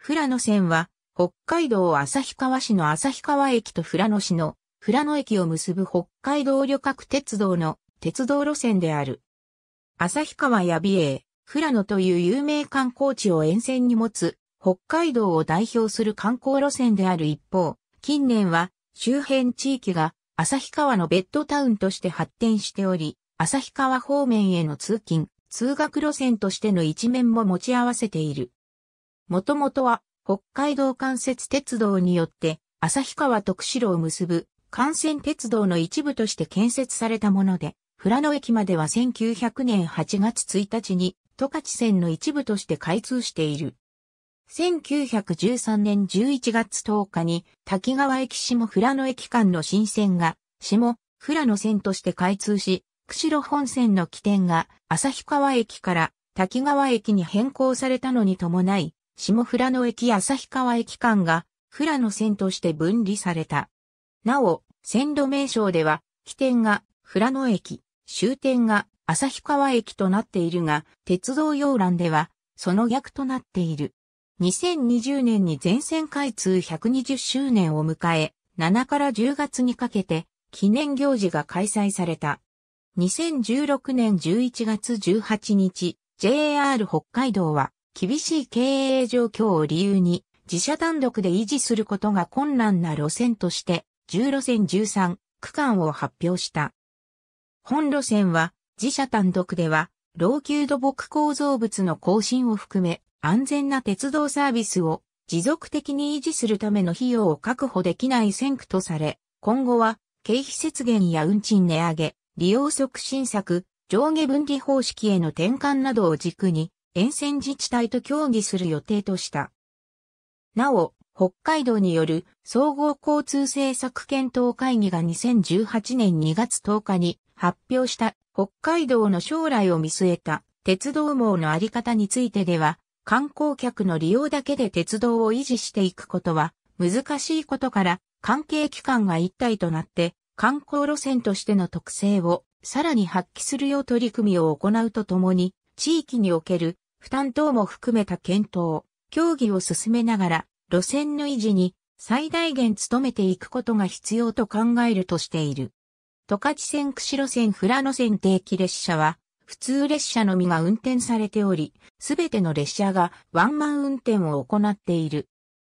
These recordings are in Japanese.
富良野線は、北海道旭川市の旭川駅と富良野市の富良野駅を結ぶ北海道旅客鉄道の鉄道路線である。旭川や美瑛、富良野という有名観光地を沿線に持つ北海道を代表する観光路線である一方、近年は周辺地域が旭川のベッドタウンとして発展しており、旭川方面への通勤、通学路線としての一面も持ち合わせている。もともとは北海道関節鉄道によって旭川と釧路を結ぶ幹線鉄道の一部として建設されたもので、富良野駅までは1900年8月1日に十勝線の一部として開通している。1913年11月10日に滝川駅下富良野駅間の新線が下富良野線として開通し、釧路本線の起点が旭川駅から滝川駅に変更されたのに伴い、下富良野駅旭川駅間が、富良野線として分離された。なお、線路名称では、起点が富良野駅、終点が旭川駅となっているが、鉄道要欄では、その逆となっている。2020年に全線開通120周年を迎え、7から10月にかけて記念行事が開催された。2016年11月18日、JR 北海道は厳しい経営状況を理由に、自社単独で維持することが困難な路線として、10路線13区間を発表した。本路線は、自社単独では、老朽土木構造物の更新を含め、安全な鉄道サービスを持続的に維持するための費用を確保できない線区とされ、今後は経費節減や運賃値上げ、利用促進策、上下分離方式への転換などを軸に、沿線自治体と協議する予定とした。なお、北海道による総合交通政策検討会議が2018年2月10日に発表した北海道の将来を見据えた鉄道網のあり方についてでは、観光客の利用だけで鉄道を維持していくことは難しいことから関係機関が一体となって観光路線としての特性をさらに発揮するよう取り組みを行うとともに地域における負担等も含めた検討、協議を進めながら、路線の維持に最大限努めていくことが必要と考えるとしている。十勝線釧路線富良野線定期列車は、普通列車のみが運転されており、すべての列車がワンマン運転を行っている。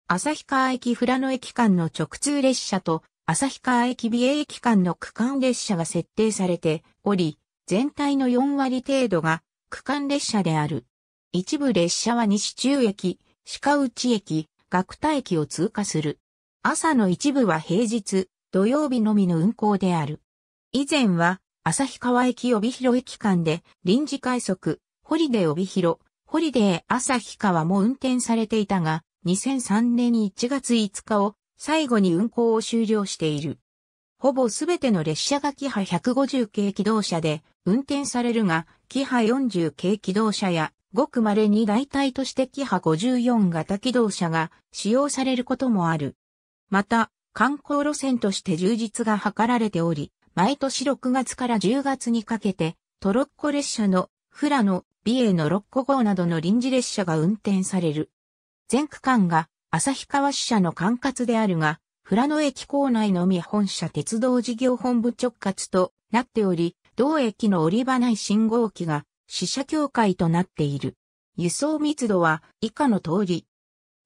旭川駅富良野駅間の直通列車と旭川駅美瑛駅間の区間列車が設定されており、全体の4割程度が区間列車である。一部列車は西中駅、鹿内駅、学田駅を通過する。朝の一部は平日、土曜日のみの運行である。以前は、旭川駅帯広駅間で臨時快速、ホリデー帯広、ホリデー旭川も運転されていたが、2003年1月5日を最後に運行を終了している。ほぼすべての列車がキハ150系機動車で運転されるが、キハ40系機動車や、ごく稀に代替としてキハ54型機動車が使用されることもある。また、観光路線として充実が図られており、毎年6月から10月にかけて、トロッコ列車のフラの美瑛の6個号などの臨時列車が運転される。全区間が旭川支社の管轄であるが、富良野駅構内のみ本社鉄道事業本部直轄となっており、同駅の降り場内信号機が死者境界となっている。輸送密度は以下の通り。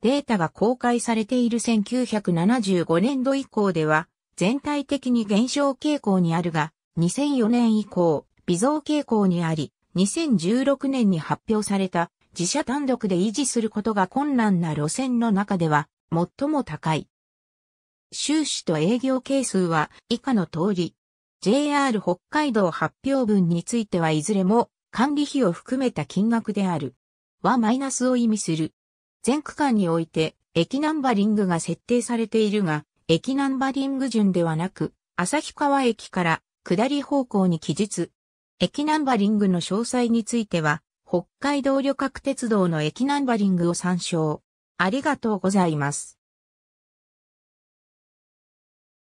データが公開されている1975年度以降では、全体的に減少傾向にあるが、2004年以降、微増傾向にあり、2016年に発表された自社単独で維持することが困難な路線の中では、最も高い。収支と営業係数は以下の通り。JR 北海道発表分についてはいずれも管理費を含めた金額である。はマイナスを意味する。全区間において駅ナンバリングが設定されているが、駅ナンバリング順ではなく、旭川駅から下り方向に記述。駅ナンバリングの詳細については、北海道旅客鉄道の駅ナンバリングを参照。ありがとうございます。